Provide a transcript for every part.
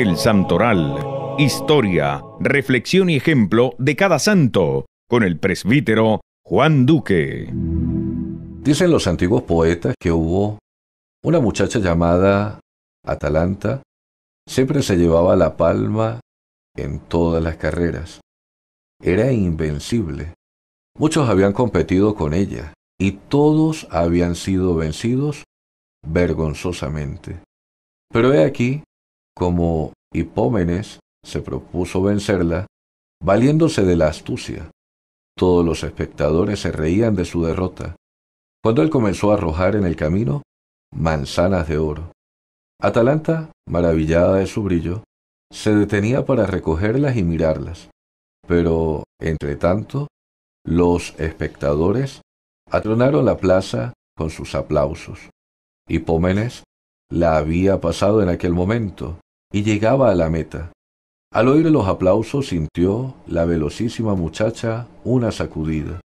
El Santoral. Historia, reflexión y ejemplo de cada santo, con el presbítero Juan Duque. Dicen los antiguos poetas que hubo una muchacha llamada Atalanta, siempre se llevaba la palma en todas las carreras. Era invencible. Muchos habían competido con ella y todos habían sido vencidos vergonzosamente. Pero he aquí como Hipómenes se propuso vencerla, valiéndose de la astucia. Todos los espectadores se reían de su derrota, cuando él comenzó a arrojar en el camino manzanas de oro. Atalanta, maravillada de su brillo, se detenía para recogerlas y mirarlas, pero, entre tanto, los espectadores atronaron la plaza con sus aplausos. Hipómenes la había pasado en aquel momento, y llegaba a la meta. Al oír los aplausos sintió la velocísima muchacha una sacudida.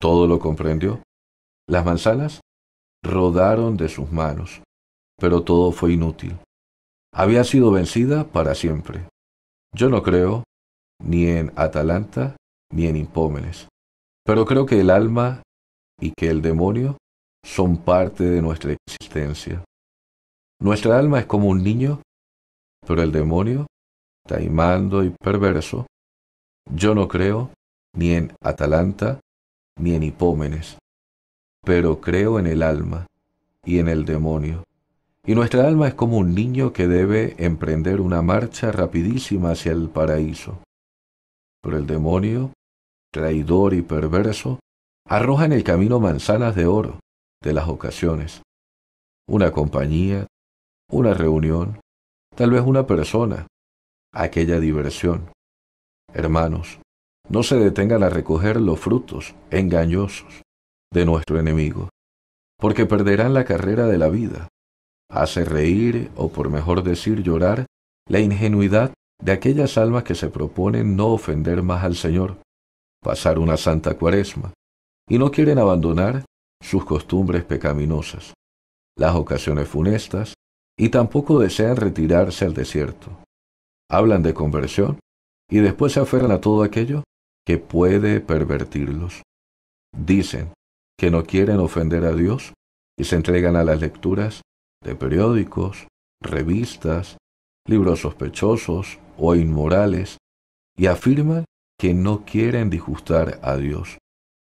Todo lo comprendió. Las manzanas rodaron de sus manos, pero todo fue inútil. Había sido vencida para siempre. Yo no creo ni en Atalanta ni en Impómenes, pero creo que el alma y que el demonio son parte de nuestra existencia. Nuestra alma es como un niño pero el demonio, taimando y perverso, yo no creo ni en Atalanta ni en Hipómenes, pero creo en el alma y en el demonio. Y nuestra alma es como un niño que debe emprender una marcha rapidísima hacia el paraíso. Pero el demonio, traidor y perverso, arroja en el camino manzanas de oro de las ocasiones. Una compañía, una reunión, tal vez una persona, aquella diversión. Hermanos, no se detengan a recoger los frutos engañosos de nuestro enemigo, porque perderán la carrera de la vida. Hace reír, o por mejor decir llorar, la ingenuidad de aquellas almas que se proponen no ofender más al Señor, pasar una santa cuaresma, y no quieren abandonar sus costumbres pecaminosas, las ocasiones funestas y tampoco desean retirarse al desierto. Hablan de conversión y después se aferran a todo aquello que puede pervertirlos. Dicen que no quieren ofender a Dios y se entregan a las lecturas de periódicos, revistas, libros sospechosos o inmorales y afirman que no quieren disgustar a Dios.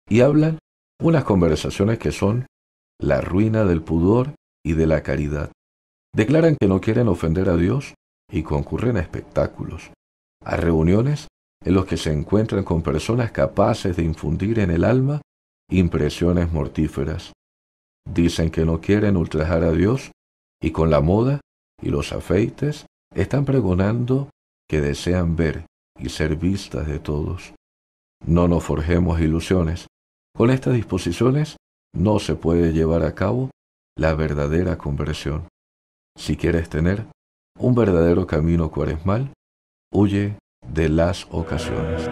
Y hablan unas conversaciones que son la ruina del pudor y de la caridad. Declaran que no quieren ofender a Dios y concurren a espectáculos, a reuniones en los que se encuentran con personas capaces de infundir en el alma impresiones mortíferas. Dicen que no quieren ultrajar a Dios y con la moda y los afeites están pregonando que desean ver y ser vistas de todos. No nos forjemos ilusiones. Con estas disposiciones no se puede llevar a cabo la verdadera conversión. Si quieres tener un verdadero camino cuaresmal, huye de las ocasiones.